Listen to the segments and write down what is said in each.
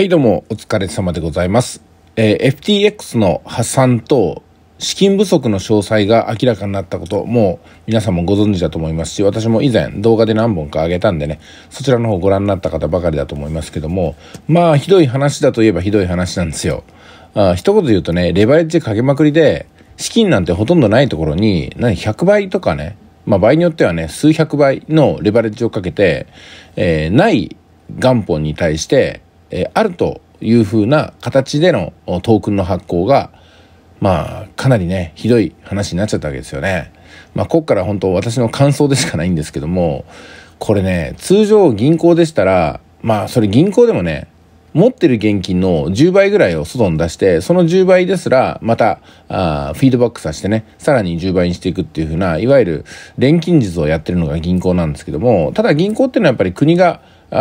はいどうもお疲れ様でございます。えー、FTX の破産と資金不足の詳細が明らかになったこと、もう皆さんもご存知だと思いますし、私も以前動画で何本か上げたんでね、そちらの方ご覧になった方ばかりだと思いますけども、まあ、ひどい話だといえばひどい話なんですよ。あ一言で言うとね、レバレッジかけまくりで、資金なんてほとんどないところに、何、100倍とかね、まあ場合によってはね、数百倍のレバレッジをかけて、えー、ない元本に対して、えー、あるというふうな形でのトークンの発行が、まあ、かなりね、ひどい話になっちゃったわけですよね。まあ、こっから本当私の感想でしかないんですけども、これね、通常銀行でしたら、まあ、それ銀行でもね、持ってる現金の10倍ぐらいを外に出して、その10倍ですら、また、あフィードバックさせてね、さらに10倍にしていくっていうふうな、いわゆる錬金術をやってるのが銀行なんですけども、ただ銀行っていうのはやっぱり国が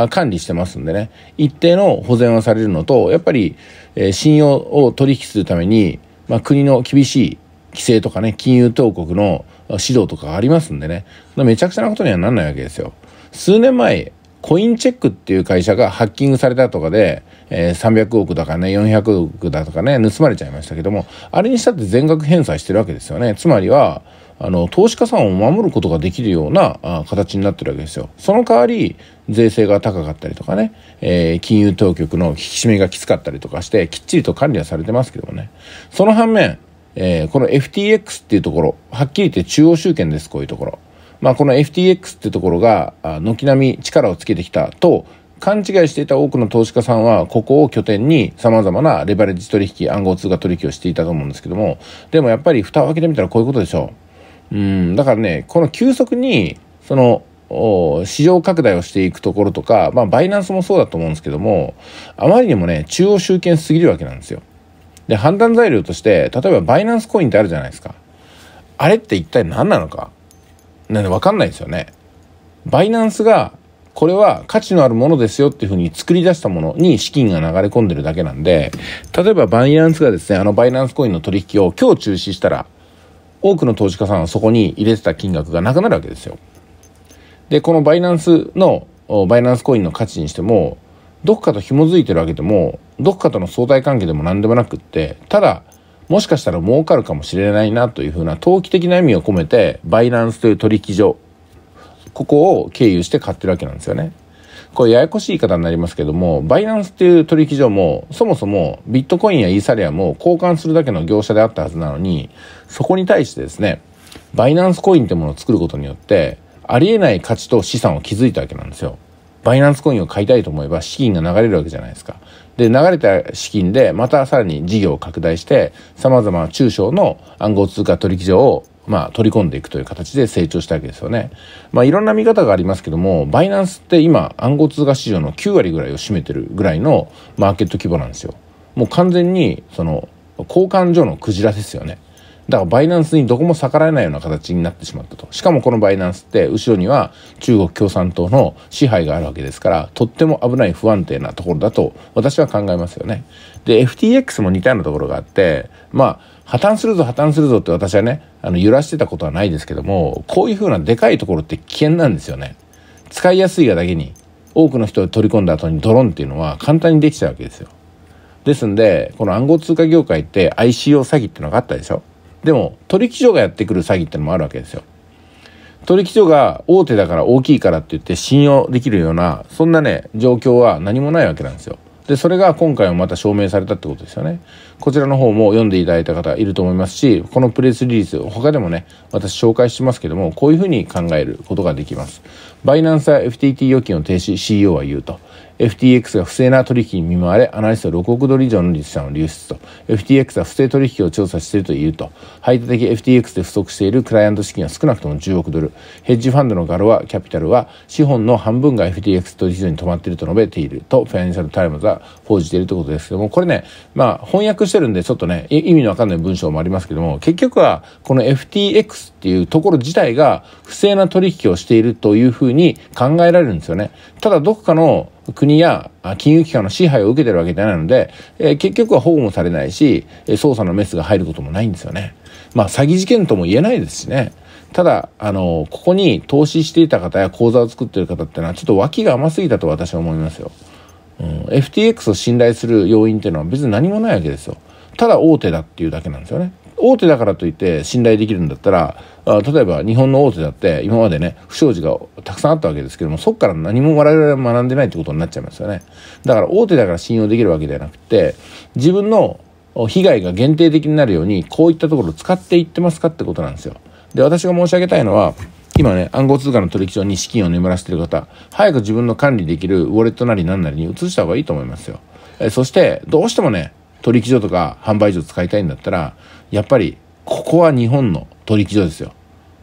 管理してますんでね、一定の保全はされるのと、やっぱり、え信用を取引するために、まあ、国の厳しい規制とかね、金融当局の指導とかありますんでね、めちゃくちゃなことにはなんないわけですよ。数年前、コインチェックっていう会社がハッキングされたとかで、えー、300億だかね、400億だとかね、盗まれちゃいましたけども、あれにしたって全額返済してるわけですよね。つまりは、あの、投資家さんを守ることができるようなあ形になってるわけですよ。その代わり、税制が高かったりとかね、えー、金融当局の引き締めがきつかったりとかして、きっちりと管理はされてますけどもね。その反面、えー、この FTX っていうところ、はっきり言って中央集権です、こういうところ。まあ、この FTX ってところが軒並み力をつけてきたと勘違いしていた多くの投資家さんは、ここを拠点に様々なレバレッジ取引、暗号通貨取引をしていたと思うんですけども、でもやっぱり蓋を開けてみたらこういうことでしょう。うん、だからね、この急速に、その、市場拡大をしていくところとか、まあ、バイナンスもそうだと思うんですけども、あまりにもね、中央集権すぎるわけなんですよ。で、判断材料として、例えばバイナンスコインってあるじゃないですか。あれって一体何なのか。なんでわかんないですよね。バイナンスがこれは価値のあるものですよっていうふうに作り出したものに資金が流れ込んでるだけなんで、例えばバイナンスがですね、あのバイナンスコインの取引を今日中止したら、多くの投資家さんはそこに入れてた金額がなくなるわけですよ。で、このバイナンスの、バイナンスコインの価値にしても、どっかと紐づいてるわけでも、どっかとの相対関係でも何でもなくって、ただ、もしかしたら儲かるかもしれないなというふうな投機的な意味を込めて、バイナンスという取引所ここを経由して買ってるわけなんですよね。これややこしい言い方になりますけども、バイナンスっていう取引所も、そもそもビットコインやイーサリアムを交換するだけの業者であったはずなのに、そこに対してですね、バイナンスコインってものを作ることによって、ありえない価値と資産を築いたわけなんですよ。バイナンスコインを買いたいと思えば資金が流れるわけじゃないですか。で、流れた資金でまたさらに事業を拡大して、様々な中小の暗号通貨取引所をまあ、取り込んでいくという形で成長したわけですよね。まあ、いろんな見方がありますけども、バイナンスって今、暗号通貨市場の9割ぐらいを占めてるぐらいのマーケット規模なんですよ。もう完全に、その、交換所のクジラですよね。だからバイナンスにどこも逆らえないような形になってしまったと。しかもこのバイナンスって後ろには中国共産党の支配があるわけですから、とっても危ない不安定なところだと私は考えますよね。で、FTX も似たようなところがあって、まあ、破綻するぞ破綻するぞって私はね、あの、揺らしてたことはないですけども、こういうふうなでかいところって危険なんですよね。使いやすいがだけに、多くの人を取り込んだ後にドローンっていうのは簡単にできちゃうわけですよ。ですんで、この暗号通貨業界って ICO 詐欺っていうのがあったでしょでも取引所がやってくる詐欺ってのもあるわけですよ。取引所が大手だから大きいからって言って信用できるようなそんなね状況は何もないわけなんですよ。でそれが今回もまた証明されたってことですよね。こちらの方も読んでいただいた方いると思いますしこのプレスリリース他でもね私紹介してますけどもこういうふうに考えることができます。バイナンスは FTT 預金を停止 CEO は言うと。FTX が不正な取引に見舞われアナリスト6億ドル以上の利者の流出と FTX は不正取引を調査しているというと排他的 FTX で不足しているクライアント資金は少なくとも10億ドルヘッジファンドのガロアキャピタルは資本の半分が FTX 取引所に止まっていると述べているとファイナンシャル・タイムズは報じているということですけどもこれねまあ翻訳してるんでちょっとね意味のわかんない文章もありますけども結局はこの FTX っていうところ自体が不正な取引をしているというふうに考えられるんですよねただどこかの国や金融機関の支配を受けてるわけじゃないので、えー、結局は保護もされないし、え捜査のメスが入ることもないんですよね。まあ、詐欺事件とも言えないですしね。ただ、あの、ここに投資していた方や口座を作っている方ってのは、ちょっと脇が甘すぎたと私は思いますよ。うん、FTX を信頼する要因っていうのは別に何もないわけですよ。ただ大手だっていうだけなんですよね。大手だからといって信頼できるんだったら例えば日本の大手だって今までね不祥事がたくさんあったわけですけどもそこから何も我々は学んでないってことになっちゃいますよねだから大手だから信用できるわけではなくて自分の被害が限定的になるようにこういったところを使っていってますかってことなんですよで私が申し上げたいのは今ね、暗号通貨の取引所に資金を眠らせてる方、早く自分の管理できるウォレットなり何なりに移した方がいいと思いますよ。えそして、どうしてもね、取引所とか販売所使いたいんだったらやっぱりここは日本の取引所ですよ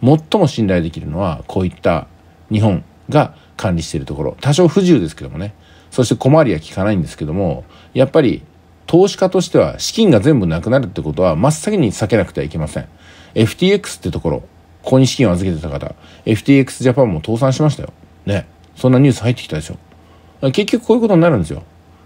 最も信頼できるのはこういった日本が管理しているところ多少不自由ですけどもねそして小回りは効かないんですけどもやっぱり投資家としては資金が全部なくなるってことは真っ先に避けなくてはいけません FTX ってところここに資金を預けてた方 FTX ジャパンも倒産しましたよねそんなニュース入ってきたでしょ結局こういうことになるんですよ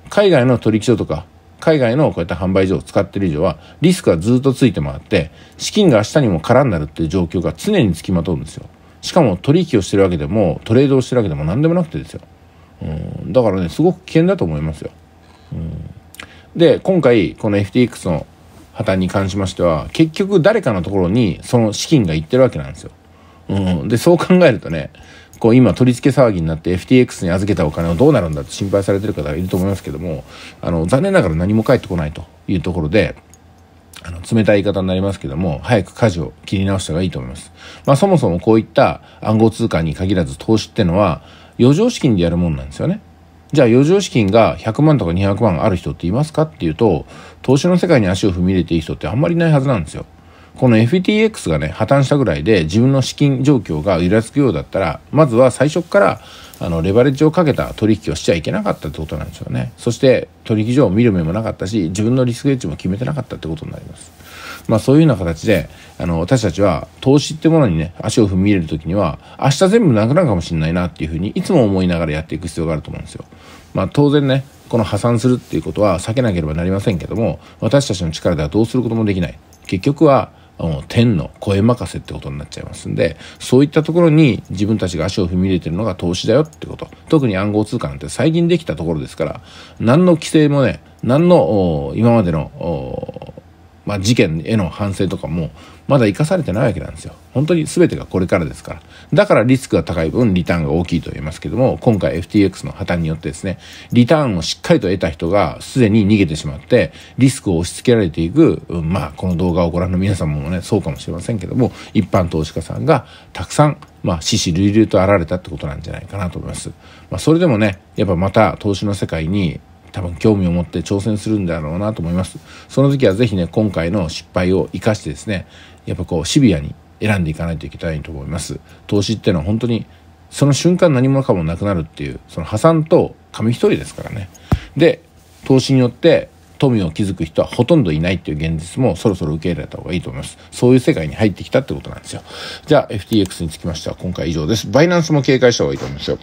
海外の取引所とか海外のこういった販売所を使ってる以上は、リスクがずっとついて回って、資金が明日にも空になるっていう状況が常につきまとうんですよ。しかも取引をしてるわけでも、トレードをしてるわけでも何でもなくてですよ。うん、だからね、すごく危険だと思いますよ。うん、で、今回、この FTX の破綻に関しましては、結局誰かのところにその資金がいってるわけなんですよ。うん、で、そう考えるとね、こう今取り付け騒ぎになって FTX に預けたお金をどうなるんだって心配されてる方がいると思いますけどもあの残念ながら何も返ってこないというところであの冷たい言い方になりますけども早く舵を切り直した方がいいと思います、まあ、そもそもこういった暗号通貨に限らず投資ってのは余剰資金でやるもんなんですよねじゃあ余剰資金が100万とか200万ある人っていますかっていうと投資の世界に足を踏み入れていい人ってあんまりいないはずなんですよこの FTX がね、破綻したぐらいで自分の資金状況が揺らつくようだったら、まずは最初からあのレバレッジをかけた取引をしちゃいけなかったってことなんですよね。そして取引所を見る目もなかったし、自分のリスクエッジも決めてなかったってことになります。まあそういうような形で、あの、私たちは投資ってものにね、足を踏み入れる時には、明日全部なくなるかもしれないなっていうふうに、いつも思いながらやっていく必要があると思うんですよ。まあ当然ね、この破産するっていうことは避けなければなりませんけども、私たちの力ではどうすることもできない。結局は、天の声任せってことになっちゃいますんで、そういったところに自分たちが足を踏み入れてるのが投資だよってこと。特に暗号通貨なんて最近できたところですから、何の規制もね、何の今までの、まあ、事件への反省とかもまだ生かされてないわけなんですよ。本当に全てがこれからですから。だからリスクが高い分、リターンが大きいと言えますけども、今回 FTX の破綻によってですね、リターンをしっかりと得た人がすでに逃げてしまって、リスクを押し付けられていく、うん、まあ、この動画をご覧の皆様もね、そうかもしれませんけども、一般投資家さんがたくさんまあ、死死類々とあられたってことなんじゃないかなと思います。まあ、それでもね、やっぱまた投資の世界に多分興味を持って挑戦するんだろうなと思います。その時はぜひね、今回の失敗を生かしてですね、やっぱこうシビアに選んでいかないといけないと思います投資っていうのは本当にその瞬間何もかもなくなるっていうその破産と紙一重ですからねで投資によって富を築く人はほとんどいないっていう現実もそろそろ受け入れた方がいいと思います。そういう世界に入ってきたってことなんですよ。じゃあ FTX につきましては今回以上です。バイナンスも警戒した方がいいと思いますよ。